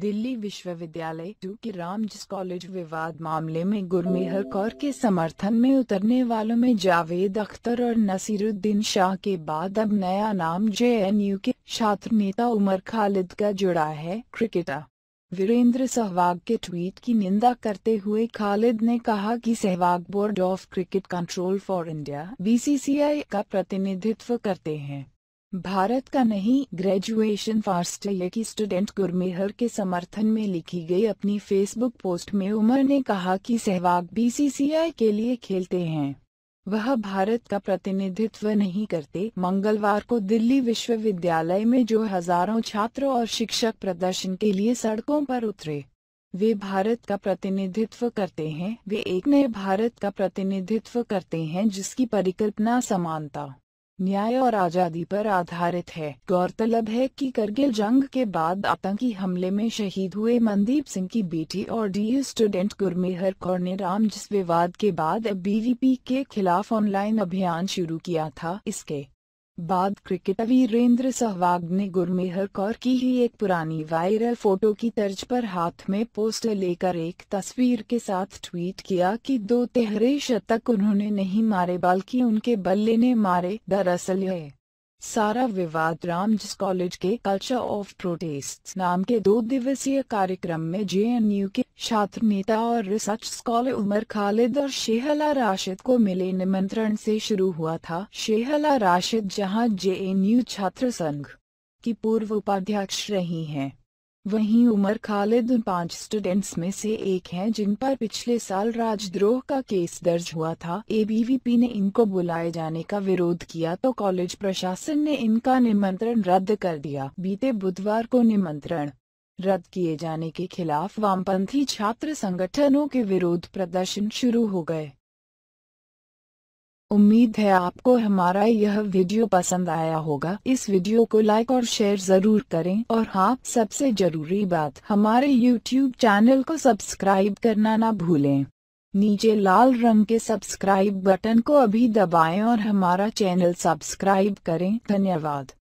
दिल्ली विश्वविद्यालय टू के रामज कॉलेज विवाद मामले में गुरमेहर कौर के समर्थन में उतरने वालों में जावेद अख्तर और नसीरुद्दीन शाह के बाद अब नया नाम जेएनयू के छात्र नेता उमर खालिद का जुड़ा है क्रिकेटर वीरेंद्र सहवाग के ट्वीट की निंदा करते हुए खालिद ने कहा कि Sehwag board of cricket control for India B का प्रतिनिधित्व करते हैं भारत का नहीं ग्रेजुएशन फास्ट की स्टूडेंट गुरमेहर के समर्थन में लिखी गई अपनी फेसबुक पोस्ट में उमर ने कहा कि सहवाग बीसीसीआई के लिए खेलते हैं वह भारत का प्रतिनिधित्व नहीं करते मंगलवार को दिल्ली विश्वविद्यालय में जो हजारों छात्रों और शिक्षक प्रदर्शन के लिए सड़कों पर उतरे वे भारत का प्रतिनिधित्व करते हैं वे एक नए भारत का प्रतिनिधित्व करते हैं जिसकी परिकल्पना समानता न्याय और आज़ादी पर आधारित है गौरतलब है कि करगिल जंग के बाद आतंकी हमले में शहीद हुए मनदीप सिंह की बेटी और डी स्टूडेंट गुरमेहर कौर ने राम जिस विवाद के बाद बीवीपी के खिलाफ ऑनलाइन अभियान शुरू किया था इसके बाद क्रिकेटर वीरेंद्र सहवाग ने गुरमेहर कौर की ही एक पुरानी वायरल फोटो की तर्ज पर हाथ में पोस्टर लेकर एक तस्वीर के साथ ट्वीट किया कि दो तिहरे शतक उन्होंने नहीं मारे बल्कि उनके बल्ले ने मारे दरअसल है सारा विवाद राम कॉलेज के कल्चर ऑफ प्रोटेस्ट नाम के दो दिवसीय कार्यक्रम में जेएनयू के छात्र नेता और रिसर्च स्कॉलर उमर खालिद और शेहला राशिद को मिले निमंत्रण से शुरू हुआ था शेहला राशिद जहां जेएनयू छात्र संघ की पूर्व उपाध्यक्ष रही हैं वहीं उमर खालिद पांच स्टूडेंट्स में से एक हैं जिन पर पिछले साल राजद्रोह का केस दर्ज हुआ था एबीवीपी ने इनको बुलाए जाने का विरोध किया तो कॉलेज प्रशासन ने इनका निमंत्रण रद्द कर दिया बीते बुधवार को निमंत्रण रद्द किए जाने के खिलाफ वामपंथी छात्र संगठनों के विरोध प्रदर्शन शुरू हो गए उम्मीद है आपको हमारा यह वीडियो पसंद आया होगा इस वीडियो को लाइक और शेयर जरूर करें और हाँ सबसे जरूरी बात हमारे यूट्यूब चैनल को सब्सक्राइब करना ना भूलें नीचे लाल रंग के सब्सक्राइब बटन को अभी दबाएं और हमारा चैनल सब्सक्राइब करें धन्यवाद